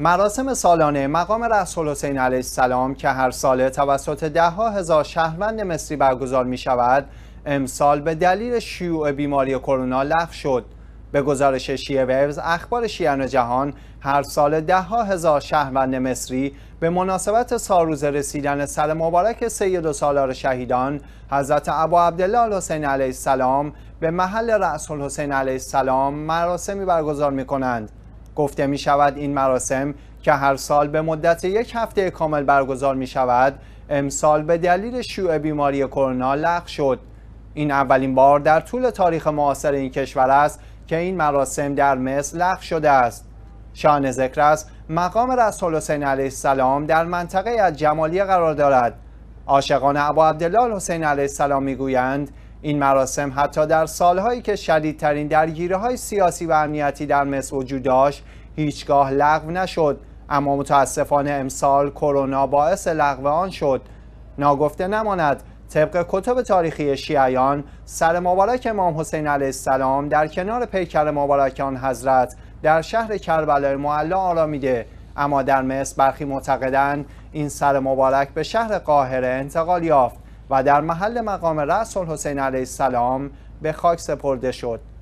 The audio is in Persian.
مراسم سالانه مقام رسول حسین علیه السلام که هر ساله توسط ده ها هزار شهروند مصری برگزار می شود امسال به دلیل شیوع بیماری کرونا لغو شد به گزارش شیعه ویوز اخبار شیعان جهان هر سال ده ها هزار شهروند مصری به مناسبت سالروز رسیدن سر مبارک سید و سالار شهیدان حضرت ابا عبدالله حسین علیه السلام به محل رسول حسین علیه السلام مراسمی برگزار می کنند گفته می شود این مراسم که هر سال به مدت یک هفته کامل برگزار می شود امسال به دلیل شیوع بیماری کرونا لغو شد این اولین بار در طول تاریخ معاصر این کشور است که این مراسم در مصر لغو شده است شان ذکر است مقام رسول حسین علیه السلام در منطقه از جمالیه قرار دارد عاشقان ابا عبدالله حسین علیه السلام میگویند این مراسم حتی در سالهایی که شدیدترین درگیره های سیاسی و امنیتی در مصر وجود داشت هیچگاه لغو نشد اما متاسفانه امسال کرونا باعث لغو آن شد ناگفته نماند طبق کتب تاریخی شیعیان سر مبارک امام حسین علیه السلام در کنار پیکر مبارک آن حضرت در شهر کربلای معلا آرامیده اما در مصر برخی معتقدند این سر مبارک به شهر قاهره انتقال یافت و در محل مقام رسول حسین علیه السلام به خاک سپرده شد